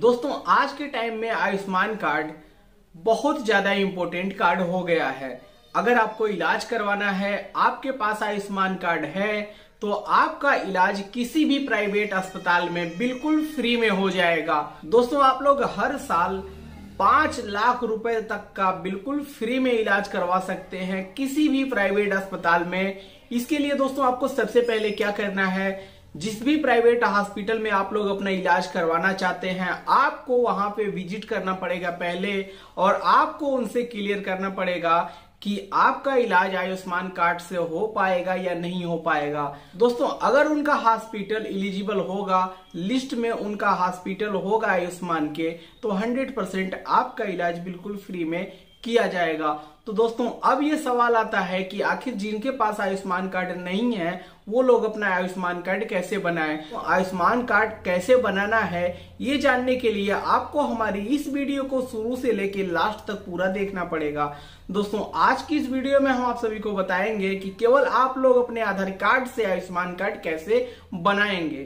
दोस्तों आज के टाइम में आयुष्मान कार्ड बहुत ज्यादा इम्पोर्टेंट कार्ड हो गया है अगर आपको इलाज करवाना है आपके पास आयुष्मान कार्ड है तो आपका इलाज किसी भी प्राइवेट अस्पताल में बिल्कुल फ्री में हो जाएगा दोस्तों आप लोग हर साल पांच लाख रुपए तक का बिल्कुल फ्री में इलाज करवा सकते हैं किसी भी प्राइवेट अस्पताल में इसके लिए दोस्तों आपको सबसे पहले क्या करना है जिस भी प्राइवेट हॉस्पिटल में आप लोग अपना इलाज करवाना चाहते हैं आपको वहां पे विजिट करना पड़ेगा पहले और आपको उनसे क्लियर करना पड़ेगा कि आपका इलाज आयुष्मान कार्ड से हो पाएगा या नहीं हो पाएगा दोस्तों अगर उनका हॉस्पिटल इलिजिबल होगा लिस्ट में उनका हॉस्पिटल होगा आयुष्मान के तो 100 परसेंट आपका इलाज बिल्कुल फ्री में किया जाएगा तो दोस्तों अब ये सवाल आता है कि आखिर जिनके पास आयुष्मान कार्ड नहीं है वो लोग अपना आयुष्मान कार्ड कैसे बनाए तो आयुष्मान कार्ड कैसे बनाना है ये जानने के लिए आपको हमारी इस वीडियो को शुरू से लेकर लास्ट तक पूरा देखना पड़ेगा दोस्तों आज की इस वीडियो में हम आप सभी को बताएंगे कि केवल आप लोग अपने आधार कार्ड से आयुष्मान कार्ड कैसे बनाएंगे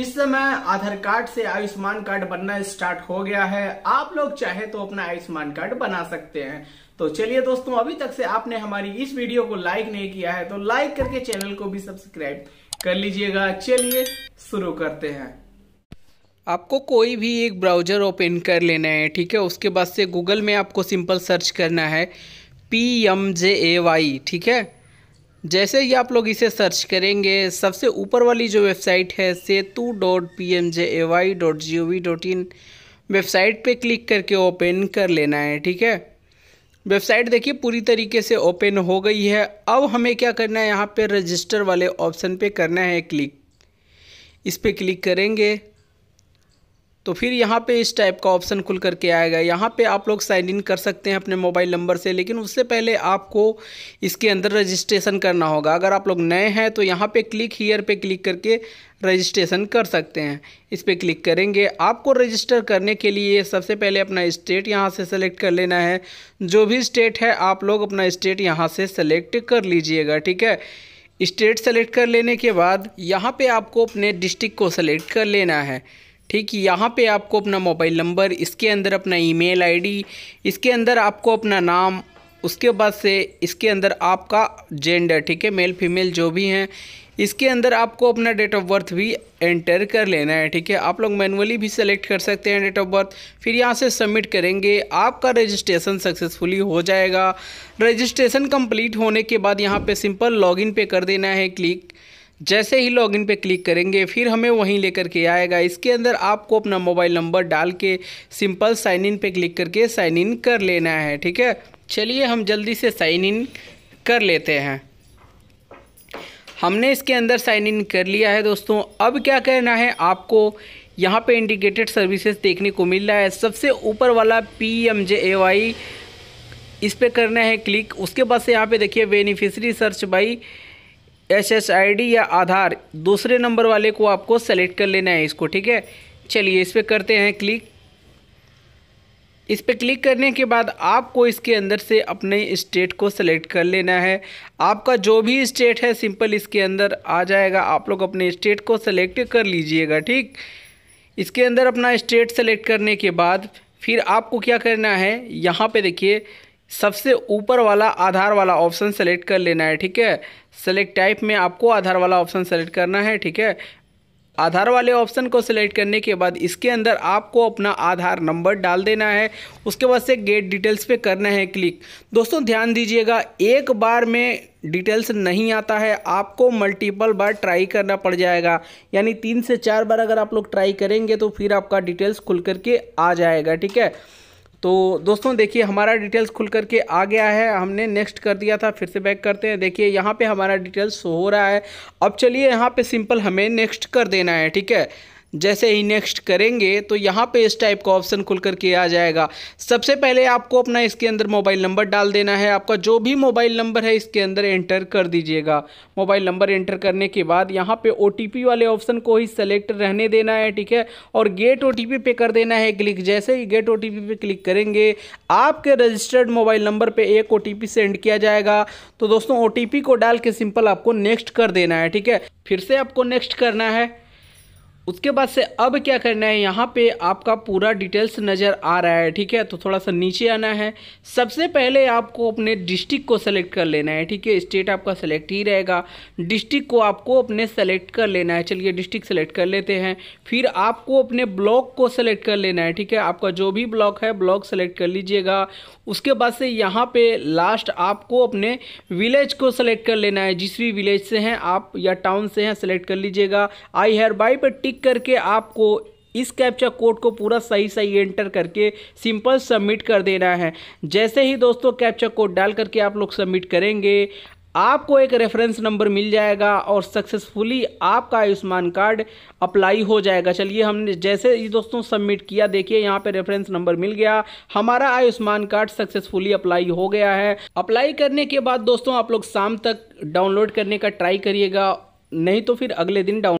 इस समय आधार कार्ड से आयुष्मान कार्ड बनना स्टार्ट हो गया है आप लोग चाहे तो अपना आयुष्मान कार्ड बना सकते हैं तो चलिए दोस्तों अभी तक से आपने हमारी इस वीडियो को लाइक नहीं किया है तो लाइक करके चैनल को भी सब्सक्राइब कर लीजिएगा चलिए शुरू करते हैं आपको कोई भी एक ब्राउज़र ओपन कर लेना है ठीक है उसके बाद से गूगल में आपको सिंपल सर्च करना है P M J A Y ठीक है जैसे ही आप लोग इसे सर्च करेंगे सबसे ऊपर वाली जो वेबसाइट है Setu dot P M J A Y dot G O V dot in website पे क्लिक करके ओपन कर लेना है ठीक है वेबसाइट देखिए पूरी तरीके से ओपन हो गई है अब हमें क्या करना है यहाँ पे रजिस्टर वाले ऑप्शन पे करना है क्लिक इस पर क्लिक करेंगे तो फिर यहाँ पे इस टाइप का ऑप्शन खुल करके आएगा यहाँ पे आप लोग साइन इन कर सकते हैं अपने मोबाइल नंबर से लेकिन उससे पहले आपको इसके अंदर रजिस्ट्रेशन करना होगा अगर आप लोग नए हैं तो यहाँ पे क्लिक हीयर पे क्लिक करके रजिस्ट्रेशन कर सकते हैं इस पर क्लिक करेंगे आपको रजिस्टर करने के लिए सबसे पहले अपना स्टेट यहाँ से सेलेक्ट कर लेना है जो भी स्टेट है आप लोग अपना स्टेट यहाँ से सेलेक्ट कर लीजिएगा ठीक है स्टेट सेलेक्ट कर लेने के बाद यहाँ पे आपको अपने डिस्ट्रिक्ट को सेलेक्ट कर लेना है ठीक यहाँ पे आपको अपना मोबाइल नंबर इसके अंदर अपना ईमेल आईडी इसके अंदर आपको अपना नाम उसके बाद से इसके अंदर आपका जेंडर ठीक है मेल फीमेल जो भी हैं इसके अंदर आपको अपना डेट ऑफ बर्थ भी एंटर कर लेना है ठीक है आप लोग मैनुअली भी सेलेक्ट कर सकते हैं डेट ऑफ बर्थ फिर यहाँ से सबमिट करेंगे आपका रजिस्ट्रेशन सक्सेसफुली हो जाएगा रजिस्ट्रेशन कंप्लीट होने के बाद यहाँ पे सिंपल लॉगिन पे कर देना है क्लिक जैसे ही लॉगिन पे क्लिक करेंगे फिर हमें वहीं लेकर के आएगा इसके अंदर आपको अपना मोबाइल नंबर डाल के सिंपल साइन इन पे क्लिक करके साइन इन कर लेना है ठीक है चलिए हम जल्दी से साइन इन कर लेते हैं हमने इसके अंदर साइन इन कर लिया है दोस्तों अब क्या करना है आपको यहाँ पे इंडिकेटेड सर्विसेज देखने को मिल रहा है सबसे ऊपर वाला P M J A Y इस पर करना है क्लिक उसके बाद से यहाँ पे देखिए बेनिफिशरी सर्च बाई एस या आधार दूसरे नंबर वाले को आपको सेलेक्ट कर लेना है इसको ठीक है चलिए इस पर करते हैं क्लिक इस पर क्लिक करने के बाद आपको इसके अंदर से अपने स्टेट को सेलेक्ट कर लेना है आपका जो भी स्टेट है सिंपल इसके अंदर आ जाएगा आप लोग अपने स्टेट को सेलेक्ट कर लीजिएगा ठीक इसके अंदर अपना स्टेट सेलेक्ट करने के बाद फिर आपको क्या करना है यहाँ पे देखिए सबसे ऊपर वाला आधार वाला ऑप्शन सेलेक्ट कर लेना है ठीक है सेलेक्ट टाइप में आपको आधार वाला ऑप्शन सेलेक्ट करना है ठीक है आधार वाले ऑप्शन को सिलेक्ट करने के बाद इसके अंदर आपको अपना आधार नंबर डाल देना है उसके बाद से गेट डिटेल्स पे करना है क्लिक दोस्तों ध्यान दीजिएगा एक बार में डिटेल्स नहीं आता है आपको मल्टीपल बार ट्राई करना पड़ जाएगा यानी तीन से चार बार अगर आप लोग ट्राई करेंगे तो फिर आपका डिटेल्स खुल करके आ जाएगा ठीक है तो दोस्तों देखिए हमारा डिटेल्स खुल करके आ गया है हमने नेक्स्ट कर दिया था फिर से बैक करते हैं देखिए यहाँ पे हमारा डिटेल्स हो रहा है अब चलिए यहाँ पे सिंपल हमें नेक्स्ट कर देना है ठीक है जैसे ही नेक्स्ट करेंगे तो यहाँ पे इस टाइप का ऑप्शन खुल करके आ जाएगा सबसे पहले आपको अपना इसके अंदर मोबाइल नंबर डाल देना है आपका जो भी मोबाइल नंबर है इसके अंदर एंटर कर दीजिएगा मोबाइल नंबर एंटर करने के बाद यहाँ पे ओ वाले ऑप्शन को ही सेलेक्ट रहने देना है ठीक है और गेट ओ पे कर देना है क्लिक जैसे ही गेट ओ पे क्लिक करेंगे आपके रजिस्टर्ड मोबाइल नंबर पर एक ओ सेंड किया जाएगा तो दोस्तों ओ को डाल के सिंपल आपको नेक्स्ट कर देना है ठीक है फिर से आपको नेक्स्ट करना है उसके बाद से अब क्या करना है यहाँ पे आपका पूरा डिटेल्स नज़र आ रहा है ठीक है तो थोड़ा सा नीचे आना है सबसे पहले आपको अपने डिस्ट्रिक्ट को सेलेक्ट कर लेना है ठीक है स्टेट आपका सेलेक्ट ही रहेगा डिस्ट्रिक्ट को आपको अपने सेलेक्ट कर लेना है चलिए डिस्ट्रिक्ट सेलेक्ट कर लेते हैं फिर आपको अपने ब्लॉक को सेलेक्ट कर लेना है ठीक है आपका जो भी ब्लॉक है ब्लॉक सेलेक्ट कर लीजिएगा उसके बाद से यहाँ पर लास्ट आपको अपने विलेज को सेलेक्ट कर लेना है जिस भी विलेज से हैं आप या टाउन से हैं सेलेक्ट कर लीजिएगा आई हेयर बाई पर क्लिक करके आपको इस कैप्चा कोड को पूरा सही सही एंटर करके सिंपल सबमिट कर देना है जैसे ही दोस्तों कैप्चा कोड डाल करके आप लोग सबमिट करेंगे आपको एक रेफरेंस नंबर मिल जाएगा और सक्सेसफुली आपका आयुष्मान कार्ड अप्लाई हो जाएगा चलिए हमने जैसे ही दोस्तों सबमिट किया देखिए यहाँ पे रेफरेंस नंबर मिल गया हमारा आयुष्मान कार्ड सक्सेसफुली अप्लाई हो गया है अप्लाई करने के बाद दोस्तों आप लोग शाम तक डाउनलोड करने का ट्राई करिएगा नहीं तो फिर अगले दिन डाउन